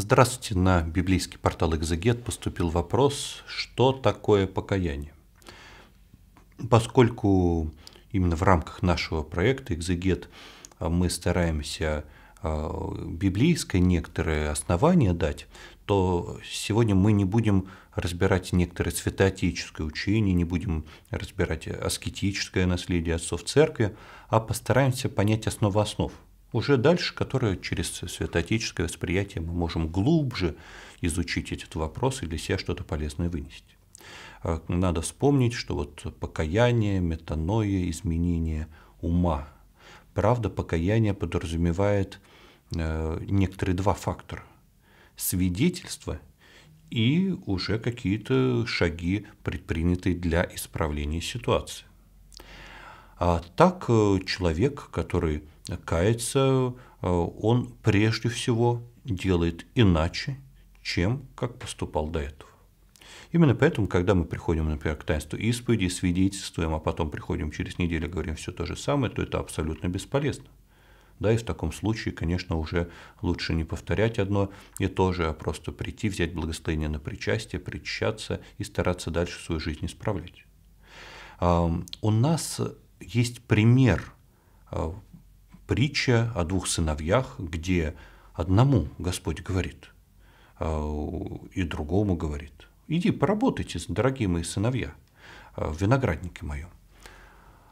Здравствуйте, на библейский портал «Экзегет» поступил вопрос, что такое покаяние. Поскольку именно в рамках нашего проекта «Экзегет» а, мы стараемся а, библейское некоторые основания дать, то сегодня мы не будем разбирать некоторые святоотеческое учение, не будем разбирать аскетическое наследие отцов церкви, а постараемся понять основу основ – уже дальше, которое через святоотеческое восприятие мы можем глубже изучить этот вопрос и для себя что-то полезное вынести. А, надо вспомнить, что вот покаяние, метаноя, изменение ума. Правда, покаяние подразумевает э, некоторые два фактора. Свидетельство и уже какие-то шаги, предпринятые для исправления ситуации. А так э, человек, который кается, э, он прежде всего делает иначе, чем как поступал до этого. Именно поэтому, когда мы приходим, например, к таинству исповеди, свидетельствуем, а потом приходим через неделю, говорим все то же самое, то это абсолютно бесполезно. Да, и в таком случае, конечно, уже лучше не повторять одно и то же, а просто прийти, взять благословение на причастие, причащаться и стараться дальше свою жизнь исправлять. У нас есть пример, э, притча о двух сыновьях, где одному Господь говорит э, и другому говорит, иди поработайте, дорогие мои сыновья, э, в винограднике моем.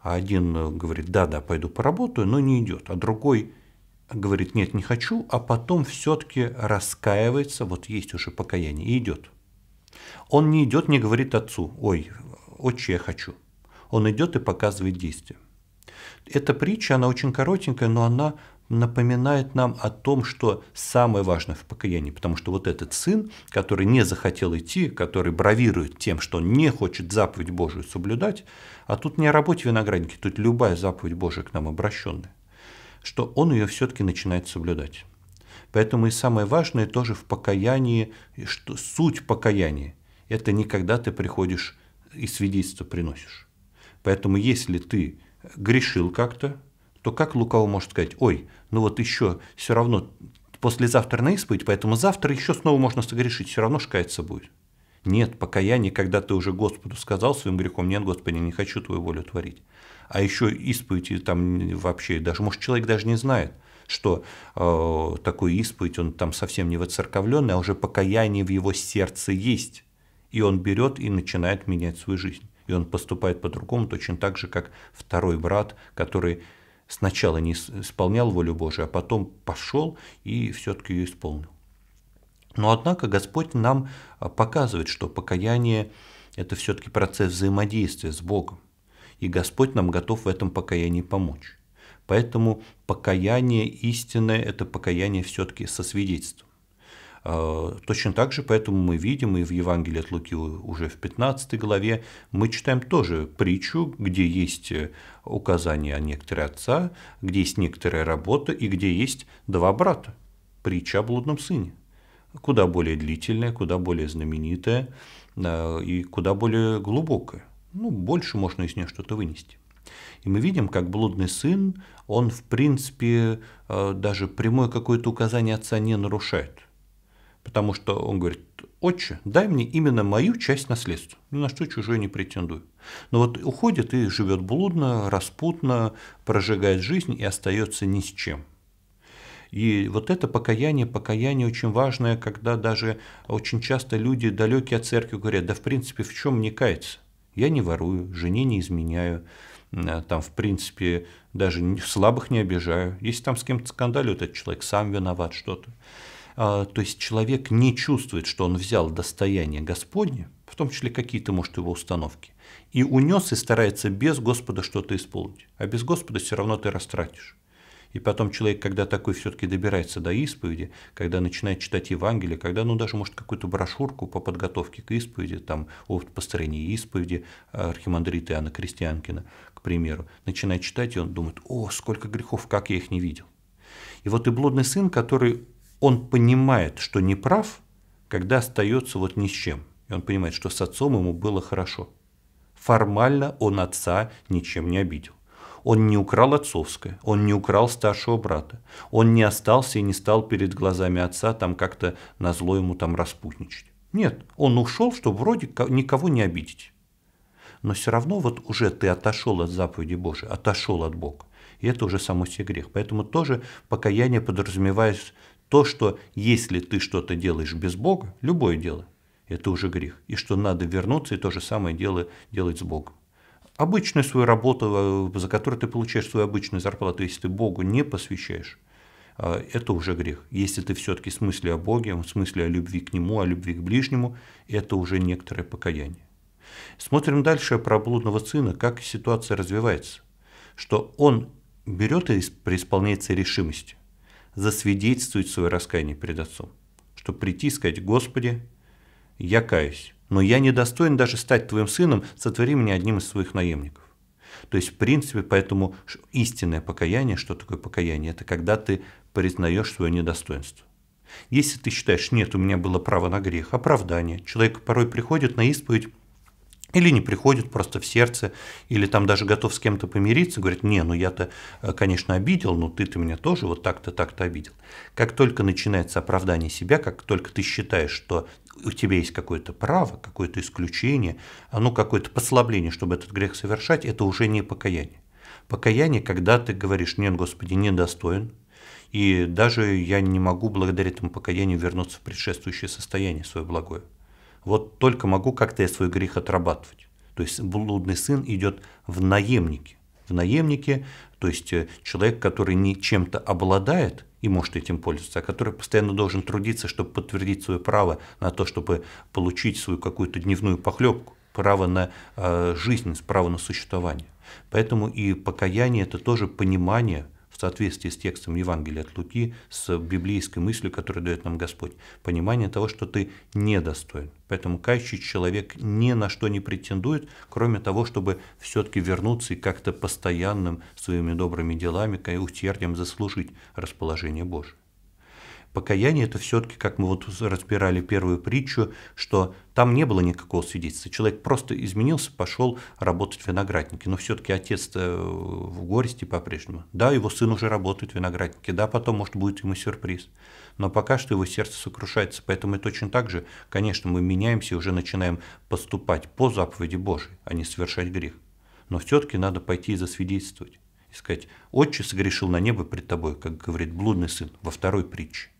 А один говорит, да-да, пойду поработаю, но не идет. А другой говорит, нет, не хочу, а потом все-таки раскаивается, вот есть уже покаяние, и идет. Он не идет, не говорит отцу, ой, отче, я хочу – он идет и показывает действие. Эта притча, она очень коротенькая, но она напоминает нам о том, что самое важное в покаянии, потому что вот этот сын, который не захотел идти, который бравирует тем, что он не хочет заповедь Божию соблюдать, а тут не о работе виноградники, тут любая заповедь Божия к нам обращенная, что он ее все-таки начинает соблюдать. Поэтому и самое важное тоже в покаянии, что суть покаяния – это не когда ты приходишь и свидетельство приносишь. Поэтому если ты грешил как-то, то как лукаво может сказать, ой, ну вот еще все равно послезавтра на исповедь, поэтому завтра еще снова можно согрешить, все равно шкаяться будет. Нет покаяние, когда ты уже Господу сказал своим грехом, нет, Господи, не хочу Твою волю творить. А еще исповедь там вообще, даже, может, человек даже не знает, что э, такой исповедь, он там совсем не воцерковленный, а уже покаяние в его сердце есть. И он берет и начинает менять свою жизнь и он поступает по-другому, точно так же, как второй брат, который сначала не исполнял волю Божию, а потом пошел и все-таки ее исполнил. Но однако Господь нам а, показывает, что покаяние – это все-таки процесс взаимодействия с Богом, и Господь нам готов в этом покаянии помочь. Поэтому покаяние истинное – это покаяние все-таки со свидетельством. Э, точно так же, поэтому мы видим и в Евангелии от Луки уже в 15 главе, мы читаем тоже притчу, где есть э, указание о некоторой отца, где есть некоторая работа и где есть два брата. Притча о блудном сыне. Куда более длительная, куда более знаменитая э, и куда более глубокая. Ну, больше можно из нее что-то вынести. И мы видим, как блудный сын, он, в принципе, даже прямое какое-то указание отца не нарушает потому что он говорит, отче, дай мне именно мою часть наследства, ни на что чужое не претендую. Но вот уходит и живет блудно, распутно, прожигает жизнь и остается ни с чем. И вот это покаяние, покаяние очень важное, когда даже очень часто люди далекие от церкви говорят, да в принципе в чем мне каяться? Я не ворую, жене не изменяю, а, там в принципе даже слабых не обижаю. Если там с кем-то скандалит, этот человек сам виноват что-то. А, то есть человек не чувствует, что он взял достояние Господне, в том числе какие-то, может, его установки, и унес и старается без Господа что-то исполнить. А без Господа все равно ты растратишь. И потом человек, когда такой все-таки добирается до исповеди, когда начинает читать Евангелие, когда, ну, даже, может, какую-то брошюрку по подготовке к исповеди, там, о построении исповеди архимандрита Иоанна Крестьянкина, к примеру, начинает читать, и он думает, о, сколько грехов, как я их не видел. И вот и блудный сын, который он понимает, что не прав, когда остается вот ни с чем. И он понимает, что с отцом ему было хорошо. Формально он отца ничем не обидел. Он не украл отцовское, он не украл старшего брата, он не остался и не стал перед глазами отца там как-то на зло ему там распутничать. Нет, он ушел, чтобы вроде никого не обидеть. Но все равно вот уже ты отошел от заповеди Божией, отошел от Бога. И это уже само себе грех. Поэтому тоже покаяние подразумевает то, что если ты что-то делаешь без Бога, любое дело, это уже грех. И что надо вернуться и то же самое дело делать с Богом. Обычную свою работу, э, за которую ты получаешь свою обычную зарплату, если ты Богу не посвящаешь, э, это уже грех. Если ты все-таки в смысле о Боге, в смысле о любви к Нему, о любви к ближнему, это уже некоторое покаяние. Смотрим дальше про блудного сына, как ситуация развивается. Что он берет и преисполняется решимости засвидетельствовать свое раскаяние перед Отцом, чтобы прийти и сказать, Господи, я каюсь, но я недостоин даже стать твоим сыном, сотвори меня одним из своих наемников. То есть, в принципе, поэтому истинное покаяние, что такое покаяние, это когда ты признаешь свое недостоинство. Если ты считаешь, нет, у меня было право на грех, оправдание, человек порой приходит на исповедь или не приходит просто в сердце, или там даже готов с кем-то помириться, говорит, не, ну я-то, э, конечно, обидел, но ты-то меня тоже вот так-то, так-то обидел. Как только начинается оправдание себя, как только ты считаешь, что у тебя есть какое-то право, какое-то исключение, ну какое-то послабление, чтобы этот грех совершать, это уже не покаяние. Покаяние, когда ты говоришь, нет, Господи, недостоин, и даже я не могу благодаря этому покаянию вернуться в предшествующее состояние свое благое. Вот только могу как-то я свой грех отрабатывать. То есть блудный сын идет в наемнике. В наемнике, то есть э, человек, который не чем-то обладает и может этим пользоваться, а который постоянно должен трудиться, чтобы подтвердить свое право на то, чтобы получить свою какую-то дневную похлебку, право на э, жизнь, право на существование. Поэтому и покаяние – это тоже понимание – соответствии с текстом Евангелия от Луки, с библейской мыслью, которую дает нам Господь. Понимание того, что ты недостоин. Поэтому кающий человек ни на что не претендует, кроме того, чтобы все-таки вернуться и как-то постоянным своими добрыми делами и усердием заслужить расположение Божие покаяние это все-таки, как мы вот разбирали первую притчу, что там не было никакого свидетельства. Человек просто изменился, пошел работать в винограднике. Но все-таки отец э, в горести по-прежнему. Да, его сын уже работает в винограднике. Да, потом, может, будет ему сюрприз. Но пока что его сердце сокрушается. Поэтому и точно так же, конечно, мы меняемся и уже начинаем поступать по заповеди Божией, а не совершать грех. Но все-таки надо пойти и засвидетельствовать и сказать, «Отче согрешил на небо пред тобой, как говорит блудный сын во второй притче».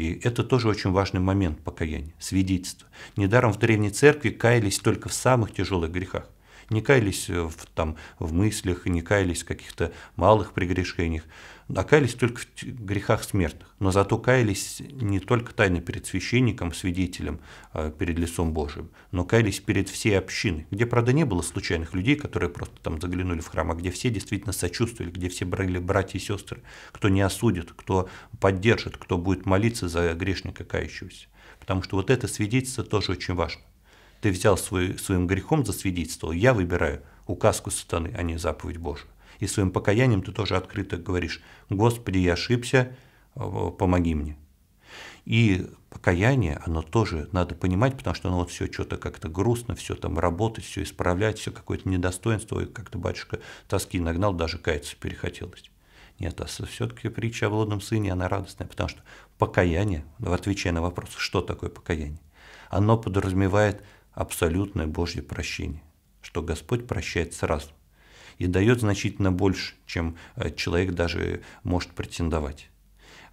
И это тоже очень важный момент покаяния, свидетельство. Недаром в Древней Церкви каялись только в самых тяжелых грехах не каялись э, в, там, в мыслях, не каялись в каких-то малых прегрешениях, а каялись только в грехах смертных. Но зато каялись не только тайно перед священником, свидетелем, а перед лицом Божьим, но каялись перед всей общиной, где, правда, не было случайных людей, которые просто там заглянули в храм, а где все действительно сочувствовали, где все брали братья и сестры, кто не осудит, кто поддержит, кто будет молиться за грешника кающегося. Потому что вот это свидетельство тоже очень важно. Ты взял свой, своим грехом, за свидетельство, я выбираю указку сатаны, а не заповедь Божию. И своим покаянием ты тоже открыто говоришь, Господи, я ошибся, а, помоги мне. И покаяние, оно тоже надо понимать, потому что оно вот все что-то как-то грустно, все там работать, все исправлять, все какое-то недостоинство, и как-то батюшка тоски нагнал, даже каяться перехотелось. Нет, а все-таки притча о блудном сыне, она радостная, потому что покаяние, отвечая на вопрос, что такое покаяние, оно подразумевает абсолютное Божье прощение, что Господь прощает сразу и дает значительно больше, чем э, человек даже может претендовать.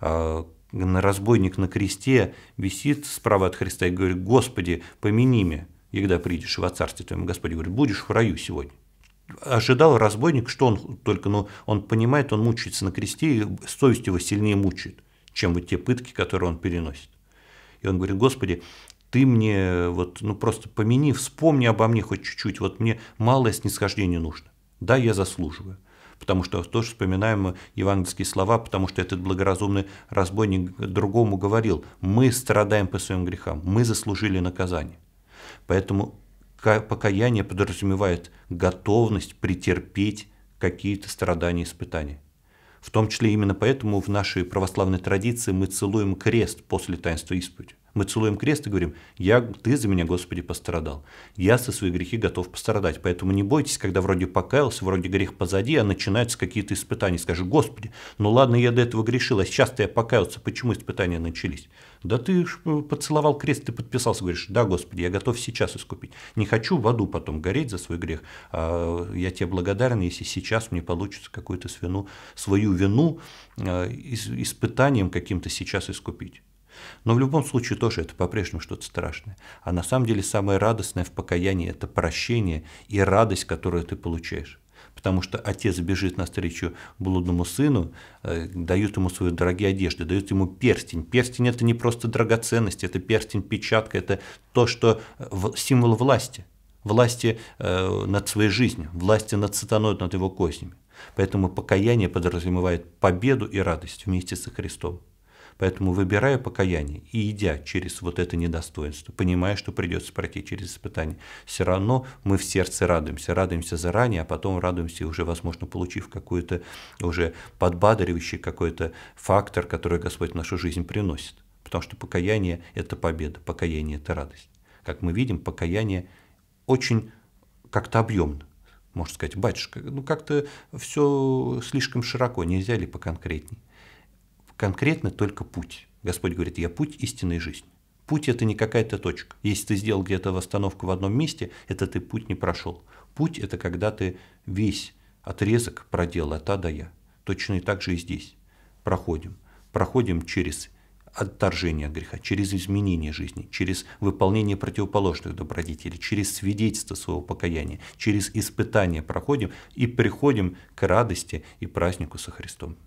А, разбойник на кресте висит справа от Христа и говорит, «Господи, помяни меня, когда придешь во царстве твоем». Господи говорит, «Будешь в раю сегодня» ожидал разбойник, что он только, но ну, он понимает, он мучается на кресте, и совесть его сильнее мучает, чем вот те пытки, которые он переносит. И он говорит, Господи, ты мне э, вот, ну просто помяни, вспомни обо мне хоть чуть-чуть, вот мне малое снисхождение нужно. Да, я заслуживаю. Потому что тоже вспоминаем мы э, евангельские слова, потому что этот благоразумный разбойник другому говорил, мы страдаем по своим грехам, мы заслужили наказание. Поэтому покаяние подразумевает готовность претерпеть какие-то страдания и испытания. В том числе именно поэтому в нашей православной традиции мы целуем крест после таинства исповеди. Мы целуем крест и говорим, я, ты за меня, Господи, пострадал. Я со свои грехи готов пострадать. Поэтому не бойтесь, когда вроде покаялся, вроде грех позади, а начинаются какие-то испытания. Скажи, Господи, ну ладно, я до этого грешил, а сейчас-то я покаялся, почему испытания начались? Да ты э, поцеловал крест, ты подписался, говоришь, да, Господи, я готов сейчас искупить. Не хочу в аду потом гореть за свой грех. А я тебе благодарен, если сейчас мне получится какую-то свину, свою вину э, испытанием каким-то сейчас искупить. Но в любом случае тоже это по-прежнему что-то страшное. А на самом деле самое радостное в покаянии – это прощение и радость, которую ты получаешь потому что отец бежит навстречу блудному сыну, э, дают ему свои дорогие одежды, дают ему перстень. Перстень – это не просто драгоценность, это перстень, печатка, это то, что э, в, символ власти, власти э, над своей жизнью, власти над сатаной, над его кознями. Поэтому покаяние подразумевает победу и радость вместе со Христом. Поэтому выбираю покаяние и идя через вот это недостоинство, понимая, что придется пройти через испытание, все равно мы в сердце радуемся, радуемся заранее, а потом радуемся уже, возможно, получив какой-то уже подбадривающий какой-то фактор, который Господь в нашу жизнь приносит. Потому что покаяние – это победа, покаяние – это радость. Как мы видим, покаяние очень как-то объемно можно сказать, батюшка, ну как-то все слишком широко, нельзя ли поконкретней? конкретно только путь. Господь говорит, я путь истинной жизни. Путь – это не какая-то точка. Если ты сделал где-то восстановку в одном месте, это ты путь не прошел. Путь – это когда ты весь отрезок проделал от А до Я. Точно и так же и здесь. Проходим. Проходим через отторжение от греха, через изменение жизни, через выполнение противоположных добродетелей, через свидетельство своего покаяния, через испытание проходим и приходим к радости и празднику со Христом.